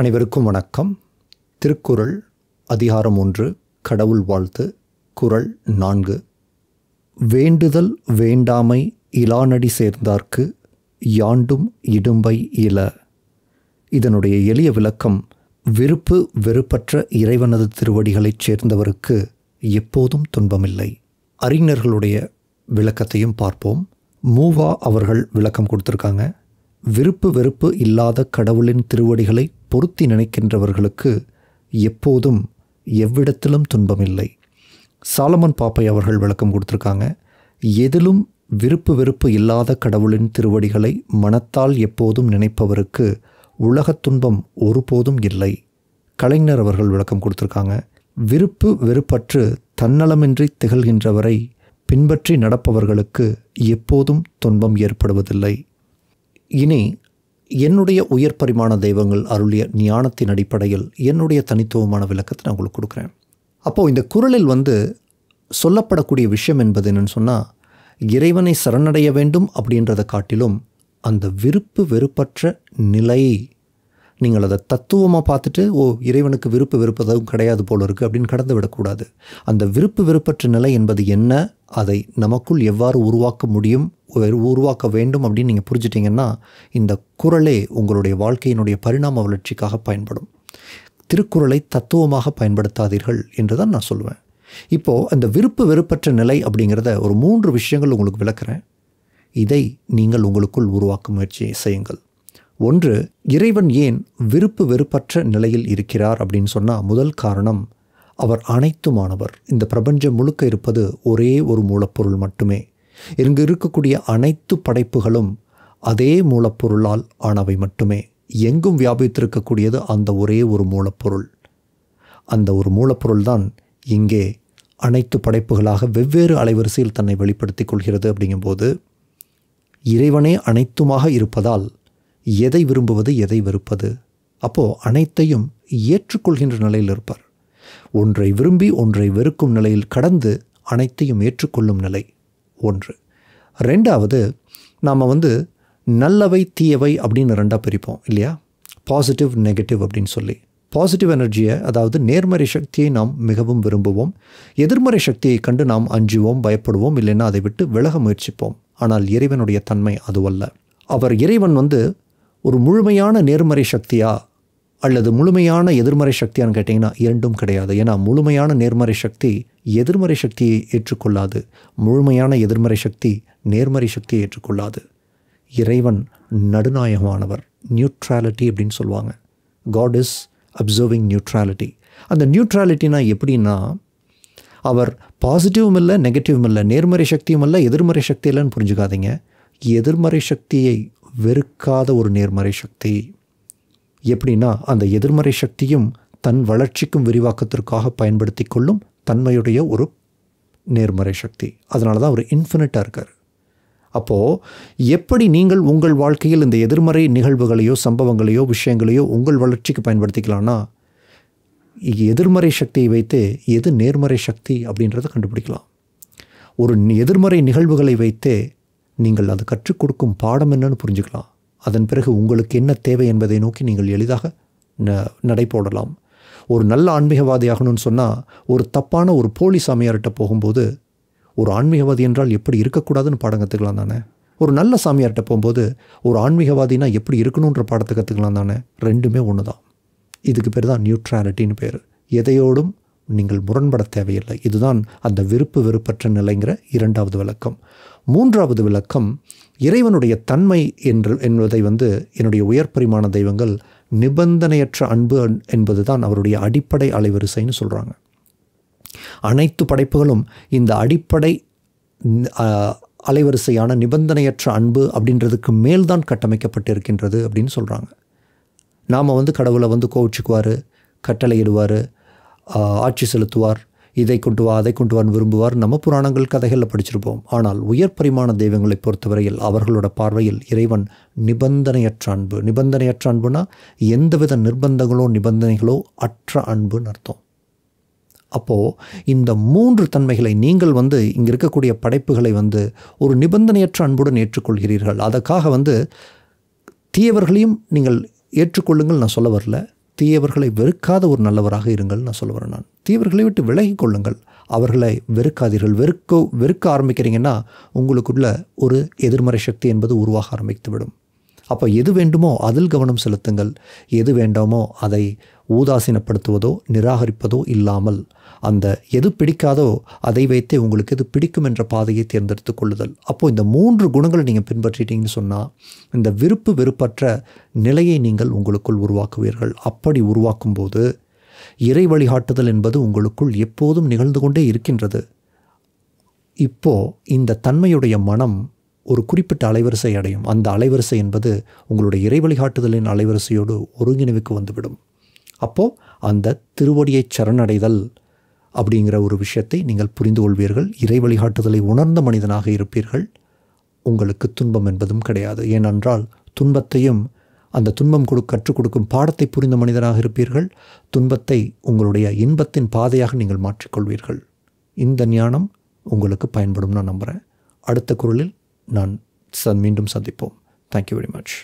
அனைவருக்கும் வணக்கம் திருக்குறள் அதிகாரம் ஒன்று கடவுள் வாழ்த்து குரல் நான்கு வேண்டுதல் வேண்டாமை இலானடி சேர்ந்தார்க்கு யாண்டும் இடும்பை இல இதனுடைய எளிய விளக்கம் விருப்பு வெறுப்பற்ற இறைவனது திருவடிகளைச் சேர்ந்தவருக்கு எப்போதும் துன்பமில்லை அறிஞர்களுடைய விளக்கத்தையும் பார்ப்போம் மூவா அவர்கள் விளக்கம் கொடுத்துருக்காங்க விருப்பு வெறுப்பு இல்லாத கடவுளின் திருவடிகளை பொருத்தி நினைக்கின்றவர்களுக்கு எப்போதும் எவ்விடத்திலும் துன்பமில்லை சாலமன் பாப்பை அவர்கள் விளக்கம் கொடுத்துருக்காங்க எதிலும் விருப்பு வெறுப்பு இல்லாத கடவுளின் திருவடிகளை மனத்தால் எப்போதும் நினைப்பவருக்கு உலகத் துன்பம் ஒருபோதும் இல்லை கலைஞர் அவர்கள் விளக்கம் கொடுத்துருக்காங்க விருப்பு வெறுப்பற்று தன்னலமின்றி திகழ்கின்றவரை பின்பற்றி நடப்பவர்களுக்கு எப்போதும் துன்பம் ஏற்படுவதில்லை இனி என்னுடைய உயர் பரிமாண தெய்வங்கள் அருளிய ஞானத்தின் அடிப்படையில் என்னுடைய தனித்துவமான விளக்கத்தை நான் உங்களுக்கு கொடுக்குறேன் அப்போது இந்த குரலில் வந்து சொல்லப்படக்கூடிய விஷயம் என்பது என்னென்னு சொன்னால் இறைவனை சரணடைய வேண்டும் அப்படின்றத காட்டிலும் அந்த விருப்பு வெறுப்பற்ற நிலை நீங்கள் அதை தத்துவமாக பார்த்துட்டு ஓ இறைவனுக்கு விருப்ப வெறுப்பதும் கிடையாது போல இருக்குது அப்படின்னு கடந்து விடக்கூடாது அந்த விருப்பு வெறுப்பற்ற நிலை என்பது என்ன அதை நமக்குள் எவ்வாறு உருவாக்க முடியும் உருவாக்க வேண்டும் அப்படின்னு நீங்கள் புரிஞ்சிட்டிங்கன்னா இந்த குரலே உங்களுடைய வாழ்க்கையினுடைய பரிணாம வளர்ச்சிக்காக பயன்படும் திருக்குறளை தத்துவமாக பயன்படுத்தாதீர்கள் என்று தான் நான் சொல்லுவேன் இப்போது அந்த விருப்பு வெறுப்பற்ற நிலை அப்படிங்கிறத ஒரு மூன்று விஷயங்கள் உங்களுக்கு விளக்குறேன் இதை நீங்கள் உங்களுக்குள் உருவாக்க முயற்சி செய்யுங்கள் ஒன்று இறைவன் ஏன் விருப்பு வெறுப்பற்ற நிலையில் இருக்கிறார் அப்படின்னு சொன்னால் முதல் காரணம் அவர் அனைத்துமானவர் இந்த பிரபஞ்சம் முழுக்க இருப்பது ஒரே ஒரு மூலப்பொருள் மட்டுமே இங்கு இருக்கக்கூடிய அனைத்து படைப்புகளும் அதே மூலப்பொருளால் ஆனவை மட்டுமே எங்கும் வியாபித்திருக்கக்கூடியது அந்த ஒரே ஒரு மூலப்பொருள் அந்த ஒரு மூலப்பொருள் தான் இங்கே அனைத்து படைப்புகளாக வெவ்வேறு அலைவரிசையில் தன்னை வெளிப்படுத்திக் கொள்கிறது அப்படிங்கும்போது இறைவனே அனைத்துமாக இருப்பதால் எதை விரும்புவது எதை வெறுப்பது அப்போது அனைத்தையும் ஏற்றுக்கொள்கின்ற நிலையில் இருப்பார் ஒன்றை விரும்பி ஒன்றை வெறுக்கும் நிலையில் கடந்து அனைத்தையும் ஏற்றுக்கொள்ளும் நிலை ஒன்று ரெண்டாவது நாம் வந்து நல்லவை தீயவை அப்படின்னு ரெண்டாக பிரிப்போம் இல்லையா பாசிட்டிவ் நெகட்டிவ் அப்படின்னு சொல்லி பாசிட்டிவ் எனர்ஜியை அதாவது நேர்மறை சக்தியை நாம் மிகவும் விரும்புவோம் எதிர்மறை சக்தியை கண்டு நாம் அஞ்சுவோம் பயப்படுவோம் இல்லைன்னா அதை விட்டு விலக முயற்சிப்போம் ஆனால் இறைவனுடைய தன்மை அதுவல்ல அவர் இறைவன் வந்து ஒரு முழுமையான நேர்மறை சக்தியா அல்லது முழுமையான எதிர்மறை சக்தியான்னு கேட்டிங்கன்னா இரண்டும் கிடையாது ஏன்னா முழுமையான நேர்மறை சக்தி எதிர்மறை சக்தியை ஏற்றுக்கொள்ளாது முழுமையான எதிர்மறை சக்தி நேர்மறை சக்தியை ஏற்றுக்கொள்ளாது இறைவன் நடுநாயகமானவர் நியூட்ராலிட்டி அப்படின்னு சொல்லுவாங்க காட் இஸ் அப்சர்விங் நியூட்ராலிட்டி அந்த நியூட்ரலிட்டினா எப்படின்னா அவர் பாசிட்டிவும் இல்லை நெகட்டிவும் இல்லை நேர்மறை சக்தியும் இல்லை எதிர்மறை சக்தி இல்லைன்னு புரிஞ்சுக்காதீங்க எதிர்மறை சக்தியை வெறுக்காத ஒரு நேர்மறை சக்தி எப்படின்னா அந்த எதிர்மறை சக்தியும் தன் வளர்ச்சிக்கும் விரிவாக்கத்திற்காக பயன்படுத்தி கொள்ளும் தன்மையுடைய ஒரு நேர்மறை சக்தி அதனால தான் அவர் இன்ஃபினிட்டாக இருக்கார் அப்போது எப்படி நீங்கள் உங்கள் வாழ்க்கையில் இந்த எதிர்மறை நிகழ்வுகளையோ சம்பவங்களையோ விஷயங்களையோ உங்கள் வளர்ச்சிக்கு பயன்படுத்திக்கலாம்னா எதிர்மறை சக்தியை வைத்து எது நேர்மறை சக்தி அப்படின்றத கண்டுபிடிக்கலாம் ஒரு எதிர்மறை நிகழ்வுகளை வைத்து நீங்கள் அது கற்றுக் கொடுக்கும் பாடம் என்னன்னு புரிஞ்சுக்கலாம் அதன் பிறகு உங்களுக்கு என்ன தேவை என்பதை நோக்கி நீங்கள் எளிதாக ந நடை போடலாம் ஒரு நல்ல ஆன்மீகவாதி ஆகணும்னு சொன்னால் ஒரு தப்பான ஒரு போலி சாமியார்கிட்ட போகும்போது ஒரு ஆன்மீகவாதி என்றால் எப்படி இருக்கக்கூடாதுன்னு பாடம் கற்றுக்கலாம் தானே ஒரு நல்ல சாமியார்கிட்ட போகும்போது ஒரு ஆன்மீகவாதினா எப்படி இருக்கணுன்ற பாடத்தை கற்றுக்கலாம் தானே ரெண்டுமே ஒன்று தான் இதுக்கு பேர் தான் நியூட்ரானிட்டின்னு பேர் எதையோடும் நீங்கள் முரண்பட தேவையில்லை இதுதான் அந்த விருப்பு வெறுப்பற்ற நிலைங்கிற இரண்டாவது விளக்கம் மூன்றாவது விளக்கம் இறைவனுடைய தன்மை என்று என்பதை வந்து என்னுடைய உயர் பரிமாண தெய்வங்கள் நிபந்தனையற்ற அன்பு என்பது தான் அவருடைய அடிப்படை அலைவரிசைன்னு சொல்கிறாங்க அனைத்து படைப்புகளும் இந்த அடிப்படை அலைவரிசையான நிபந்தனையற்ற அன்பு அப்படின்றதுக்கு மேல்தான் கட்டமைக்கப்பட்டிருக்கின்றது அப்படின்னு சொல்கிறாங்க நாம் வந்து கடவுளை வந்து கோவிச்சுக்குவார் கட்டளையிடுவார் ஆட்சி செலுத்துவார் இதை கொண்டு வா அதை கொண்டு வான்னு விரும்புவார் நம்ம புராணங்கள் கதைகளில் படிச்சிருப்போம் ஆனால் உயர் பரிமாண தெய்வங்களை பொறுத்தவரையில் அவர்களோட பார்வையில் இறைவன் நிபந்தனையற்ற அன்பு நிபந்தனையற்ற அன்புனா எந்தவித நிர்பந்தங்களோ நிபந்தனைகளோ அற்ற அன்புன்னு அர்த்தம் அப்போது இந்த மூன்று தன்மைகளை நீங்கள் வந்து இங்கே இருக்கக்கூடிய படைப்புகளை வந்து ஒரு நிபந்தனையற்ற அன்புடன் ஏற்றுக்கொள்கிறீர்கள் அதற்காக வந்து தீயவர்களையும் நீங்கள் ஏற்றுக்கொள்ளுங்கள் நான் சொல்ல வரல தீயவர்களை வெறுக்காத ஒரு நல்லவராக இருங்கள் நான் சொல்ல வரேன் நான் தீயவர்களை விட்டு விலகி கொள்ளுங்கள் அவர்களை வெறுக்காதீர்கள் வெறுக்க வெறுக்க ஆரம்பிக்கிறீங்கன்னா உங்களுக்குள்ள ஒரு எதிர்மறை சக்தி என்பது உருவாக ஆரம்பித்துவிடும் அப்போ எது வேண்டுமோ அதில் கவனம் செலுத்துங்கள் எது வேண்டாமோ அதை ஊதாசீனப்படுத்துவதோ நிராகரிப்பதோ இல்லாமல் அந்த எது பிடிக்காதோ அதை வைத்தே உங்களுக்கு எது பிடிக்கும் என்ற பாதையை தேர்ந்தெடுத்து கொள்ளுதல் அப்போது இந்த மூன்று குணங்களை நீங்கள் பின்பற்றிட்டீங்கன்னு சொன்னால் இந்த விருப்பு வெறுப்பற்ற நிலையை நீங்கள் உங்களுக்குள் உருவாக்குவீர்கள் அப்படி உருவாக்கும் போது இறை வழிகாட்டுதல் என்பது உங்களுக்குள் எப்போதும் நிகழ்ந்து கொண்டே இருக்கின்றது இப்போ இந்த தன்மையுடைய மனம் ஒரு குறிப்பிட்ட அலைவரிசை அடையும் அந்த அலைவரிசை என்பது உங்களுடைய இறை வழிகாட்டுதலின் அலைவரிசையோடு ஒருங்கிணைவுக்கு வந்துவிடும் அப்போது அந்த திருவடியை சரணடைதல் அப்படிங்கிற ஒரு விஷயத்தை நீங்கள் புரிந்து கொள்வீர்கள் இறை வழிகாட்டுதலை உணர்ந்த மனிதனாக இருப்பீர்கள் உங்களுக்கு துன்பம் என்பதும் கிடையாது ஏனென்றால் துன்பத்தையும் அந்த துன்பம் கொடு கற்றுக் கொடுக்கும் பாடத்தை புரிந்த மனிதனாக இருப்பீர்கள் துன்பத்தை உங்களுடைய இன்பத்தின் பாதையாக நீங்கள் மாற்றிக்கொள்வீர்கள் இந்த ஞானம் உங்களுக்கு பயன்படும் நான் நம்புகிறேன் அடுத்த குரலில் நான் மீண்டும் சந்திப்போம் தேங்க்யூ வெரி மச்